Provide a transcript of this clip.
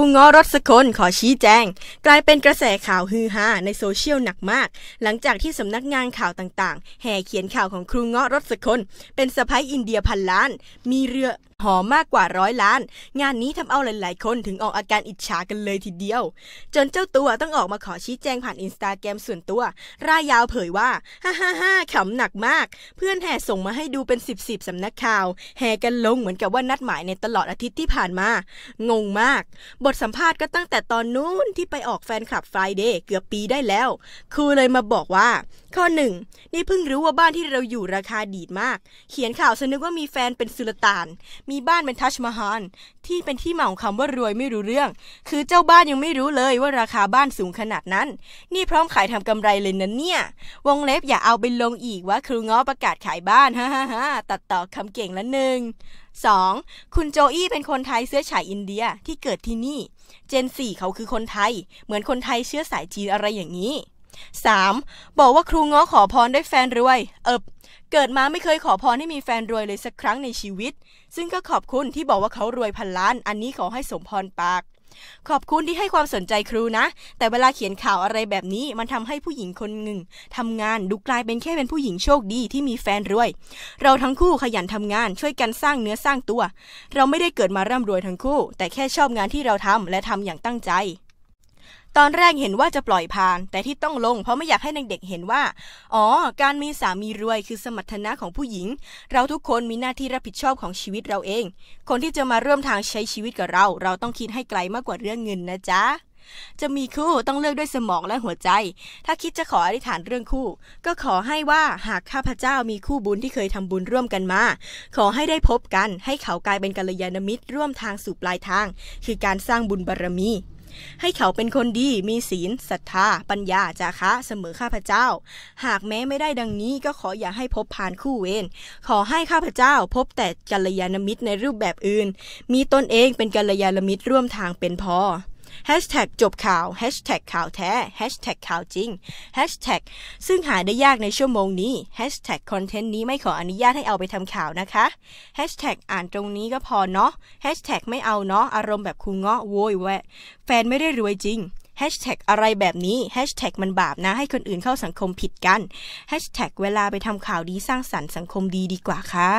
รูง้อรถสกลขอชี้แจง กลายเป็นกระแสข่าวฮือฮาในโซเชียลหนักมาก หลังจากที่สำนักงานข่าวต่างๆ แห่เขียนข่าวของครูง้อรถสกลเป็นสะพ้ายอินเดียพันล้าน มีเรือหอมมากกว่าร้อยล้าน งานนี้ทำเอาหลายๆคนถึงออกอาการอิจฉากันเลยทีเดียว จนเจ้าตัวต้องออกมาขอชี้แจงผ่านอินสตาแกรมส่วนตัว รายยาวเผยว่าฮ่าฮ่าฮ่าขำหนักมาก เพื่อนแห่ส่งมาให้ดูเป็นสิบสิบสำนักข่าว แห่กันลงเหมือนกับว่านัดหมายในตลอดอาทิตย์ที่ผ่านมา งงมาก บทสัมภาษณ์ก็ตั้งแต่ตอนนู้นที่ไปออกแฟนคลับไฟเดย์เกือบปีได้แล้ว ครูเลยมาบอกว่า ข้อหนึ่งนี่เพิ่งรู้ว่าบ้านที่เราอยู่ราคาดีดมาก เขียนข่าวสนึกว่ามีแฟนเป็นสุลต่านมีบ้านเป็นทัชมาฮานที่เป็นที่มาของคำว่ารวยไม่รู้เรื่อง คือเจ้าบ้านยังไม่รู้เลยว่าราคาบ้านสูงขนาดนั้น นี่พร้อมขายทำกำไรเลยนันเนี่ย วงเล็บอย่าเอาไปลงอีกว่าครูง้อประกาศขายบ้านฮ่าฮ่าตัดต่อคำเก่งละหนึ่ง 2. คุณโจอี้เป็นคนไทยเสื้อฉายอินเดียที่เกิดที่นี่ เจนสี่เขาคือคนไทย เหมือนคนไทยเชื้อสายจีนอะไรอย่างนี้ 3. บอกว่าครูง้อขอพรได้แฟนรวย เอบเกิดมาไม่เคยขอพรให้มีแฟนรวยเลยสักครั้งในชีวิต ซึ่งก็ขอบคุณที่บอกว่าเขารวยพันล้าน อันนี้ขอให้สมพรปาก ขอบคุณที่ให้ความสนใจครูนะ แต่เวลาเขียนข่าวอะไรแบบนี้มันทำให้ผู้หญิงคนหนึ่งทำงานดูกลายเป็นแค่เป็นผู้หญิงโชคดีที่มีแฟนรวย เราทั้งคู่ขยันทำงาน ช่วยกันสร้างเนื้อสร้างตัว เราไม่ได้เกิดมาร่ำรวยทั้งคู่แต่แค่ชอบงานที่เราทำและทำอย่างตั้งใจตอนแรกเห็นว่าจะปล่อยผ่าน แต่ที่ต้องลง เพราะไม่อยากให้เด็กๆเห็นว่า อ๋อ การมีสามีรวยคือสมรรถนะของผู้หญิง เราทุกคนมีหน้าที่รับผิดชอบของชีวิตเราเอง คนที่จะมาเริ่มทางใช้ชีวิตกับเรา เราต้องคิดให้ไกลมากกว่าเรื่องเงินนะจ๊ะจะมีคู่ต้องเลือกด้วยสมองและหัวใจ ถ้าคิดจะขออธิษฐานเรื่องคู่ ก็ขอให้ว่าหากข้าพเจ้ามีคู่บุญที่เคยทำบุญร่วมกันมาขอให้ได้พบกันให้เขากลายเป็นกัลยาณมิตรร่วมทางสู่ปลายทาง คือการสร้างบุญบารรมีให้เขาเป็นคนดี มีศีลศรัทธา ปัญญา จาคะ เสมอข้าพเจ้า หากแม้ไม่ได้ดังนี้ก็ขออย่าให้พบผ่านคู่เวรขอให้ข้าพเจ้าพบแต่กัลยาณมิตรในรูปแบบอื่น มีตนเองเป็นกัลยาณมิตรร่วมทางเป็นพอจบข่าว hashtag ข่าวแท้ hashtag ข่าวจริง hashtag ซึ่งหาได้ยากในชั่วโมงนี้ hashtag คอนเทนต์นี้ไม่ขออนุญาตให้เอาไปทำข่าวนะคะ hashtag อ่านตรงนี้ก็พอเนาะ hashtag ไม่เอาเนาะอารมณ์แบบคุงเงาะโวยแวะแฟนไม่ได้รวยจริงแฮชแท็กอะไรแบบนี้แฮชแท็กมันบาปนะให้คนอื่นเข้าสังคมผิดกันแฮชแท็กเวลาไปทำข่าวดีสร้างสรรค์สังคมดีดีกว่าค่ะ